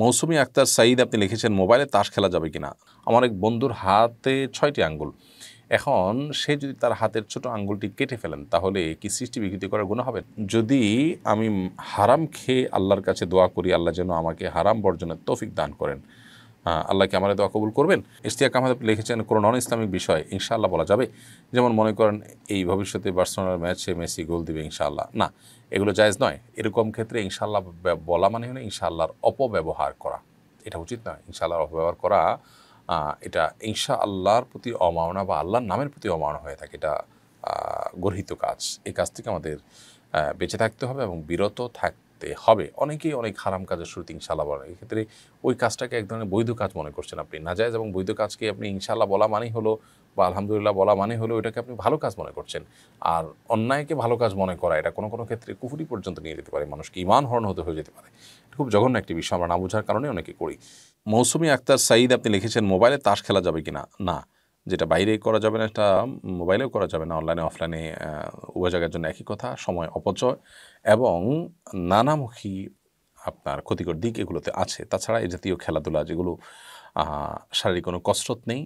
মৌসুমি আক্তার সাঈদ আপনি লিখেছেন মোবাইলে তাস খেলা যাবে কিনা আমার এক বন্ধুর হাতে ছয়টি আঙ্গুল এখন সে যদি তার হাতের ছোট আঙ্গুলটি কেটে ফেলেন তাহলে কি সৃষ্টি বিকৃতি করার গুণ হবে যদি আমি হারাম খেয়ে আল্লাহর কাছে দোয়া করি আল্লাহ যেন আমাকে হারাম বর্জনের তৌফিক দান করেন আল্লাহকে আমাদের দোয়া কবুল করবেন ইশতিয়াক আহমেদ লিখেছেন কোনো নন ইসলামিক বিষয় ইনশাআল্লাহ বলা যাবে যেমন মনে করেন এই ভবিষ্যতে বার্সেলোনার ম্যাচে মেসি গোল দিবে ইনশাআল্লাহ না এগুলো জায়জ নয় এরকম ক্ষেত্রে ইনশাআল্লাহ বলা মানে হলো ইনশাআল্লাহর অপব্যবহার করা এটা উচিত নয় ইনশাআল্লাহর অপব্যবহার করা এটা ইনশা আল্লাহর প্রতি অমাননা বা আল্লাহর নামের প্রতি অমাননা হয়ে থাকে এটা গর্হিত কাজ এই কাজ থেকে আমাদের বেঁচে থাকতে হবে এবং বিরত থাকতে করতে হবে অনেকেই অনেক হারাম কাজের শুরুতে ইনশাল্লাহ বলেন এক্ষেত্রে ওই কাজটাকে এক ধরনের বৈধ কাজ মনে করছেন আপনি নাজায়জ এবং বৈধ কাজকে আপনি ইনশাল্লাহ বলা মানেই হলো বা আলহামদুলিল্লাহ বলা মানে হলো এটাকে আপনি ভালো কাজ মনে করছেন আর অন্যায়কে ভালো কাজ মনে করা এটা কোনো কোনো ক্ষেত্রে কুফুরি পর্যন্ত নিয়ে যেতে পারে মানুষকে ইমান হরণ হতে হয়ে যেতে পারে খুব জঘন্য একটি বিষয় আমরা না বোঝার কারণে অনেকে করি মৌসুমী আক্তার সাঈদ আপনি লিখেছেন মোবাইলে তাস খেলা যাবে কি না না যেটা বাইরে করা যাবে না এটা মোবাইলেও করা যাবে না অনলাইনে অফলাইনে উভয় জায়গার জন্য একই কথা সময় অপচয় এবং নানামুখী আপনার ক্ষতিকর দিক এগুলোতে আছে তাছাড়া এই জাতীয় খেলাধুলা যেগুলো শারীরিক কোনো কসরত নেই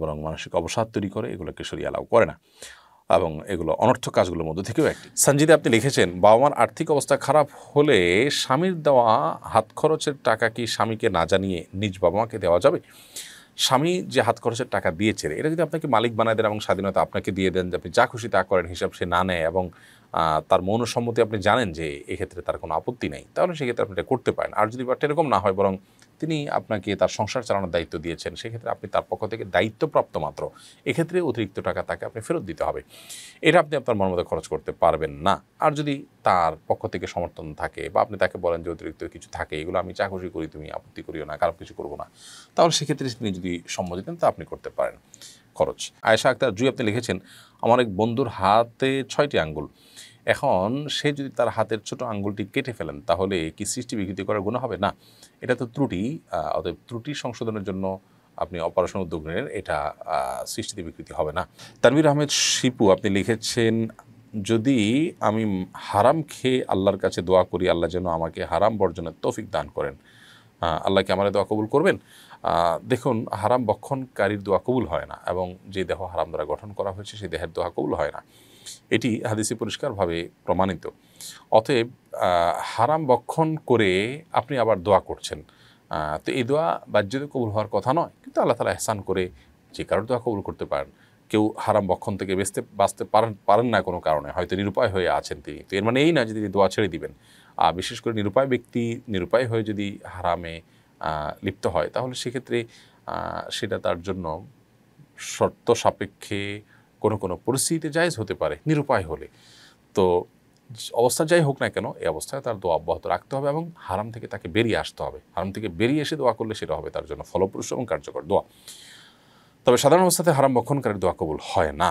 বরং মানসিক অবসাদ তৈরি করে এগুলোকে সরিয়ে অ্যালাউ করে না এবং এগুলো অনর্থ কাজগুলোর মধ্যে থেকেও একটি সঞ্জিদে আপনি লিখেছেন বাবা মার আর্থিক অবস্থা খারাপ হলে স্বামীর দেওয়া হাত খরচের টাকা কি স্বামীকে না জানিয়ে নিজ বাবা মাকে দেওয়া যাবে স্বামী যে হাত খরচের টাকা দিয়েছে এটা যদি আপনাকে মালিক বানায় দেন এবং স্বাধীনতা আপনাকে দিয়ে দেন যে আপনি যা খুশি তা করেন হিসাব সে না নেয় এবং তার মৌন সম্মতি আপনি জানেন যে এক্ষেত্রে তার কোনো আপত্তি নেই তাহলে সেক্ষেত্রে আপনি এটা করতে পারেন আর যদি বা এরকম না হয় বরং তিনি আপনাকে তার সংসার চালানোর দায়িত্ব দিয়েছেন সেক্ষেত্রে আপনি তার পক্ষ থেকে দায়িত্বপ্রাপ্ত মাত্র এক্ষেত্রে অতিরিক্ত টাকা তাকে আপনি ফেরত দিতে হবে এটা আপনি আপনার মতো খরচ করতে পারবেন না আর যদি তার পক্ষ থেকে সমর্থন থাকে বা আপনি তাকে বলেন যে অতিরিক্ত কিছু থাকে এগুলো আমি চাকরি করি তুমি আপত্তি করিও না খারাপ কিছু করবো না তাহলে সেক্ষেত্রে তিনি যদি সম্মতি দেন তা আপনি করতে পারেন খরচ আয়েশা আক্তার জুই আপনি লিখেছেন আমার এক বন্ধুর হাতে ছয়টি আঙ্গুল এখন সে যদি তার হাতের ছোট আঙ্গুলটি কেটে ফেলেন তাহলে কি সৃষ্টি বিকৃতি করার গুণ হবে না এটা তো ত্রুটি অতএব ত্রুটি সংশোধনের জন্য আপনি অপারেশন উদ্যোগ নেন এটা সৃষ্টিতে বিকৃতি হবে না তানবির আহমেদ শিপু আপনি লিখেছেন যদি আমি হারাম খেয়ে আল্লাহর কাছে দোয়া করি আল্লাহ যেন আমাকে হারাম বর্জনের তৌফিক দান করেন আল্লাহকে আমার দোয়া কবুল করবেন দেখুন হারাম বক্ষণকারীর দোয়া কবুল হয় না এবং যে দেহ হারাম দ্বারা গঠন করা হয়েছে সেই দেহের দোয়া কবুল হয় না এটি হাদিসে পরিষ্কারভাবে প্রমাণিত অতএব হারাম বক্ষণ করে আপনি আবার দোয়া করছেন তো এই দোয়া বাহ্যত কবুল হওয়ার কথা নয় কিন্তু আল্লাহ তালা এহসান করে যে কারোর দোয়া কবুল করতে পারেন কেউ হারাম বক্ষণ থেকে বেঁচতে বাঁচতে পারেন পারেন না কোনো কারণে হয়তো নিরুপায় হয়ে আছেন তিনি তো এর মানে এই না যে তিনি দোয়া ছেড়ে দিবেন আর বিশেষ করে নিরুপায় ব্যক্তি নিরুপায় হয়ে যদি হারামে লিপ্ত হয় তাহলে সেক্ষেত্রে সেটা তার জন্য শর্ত সাপেক্ষে কোনো কোনো পরিস্থিতিতে জায়জ হতে পারে নিরুপায় হলে তো অবস্থা যাই হোক না কেন এই অবস্থায় তার দোয়া অব্যাহত রাখতে হবে এবং হারাম থেকে তাকে বেরিয়ে আসতে হবে হারাম থেকে বেরিয়ে এসে দোয়া করলে সেটা হবে তার জন্য ফলপ্রসূ এবং কার্যকর দোয়া তবে সাধারণ অবস্থাতে হারাম বক্ষণকারীর দোয়া কবুল হয় না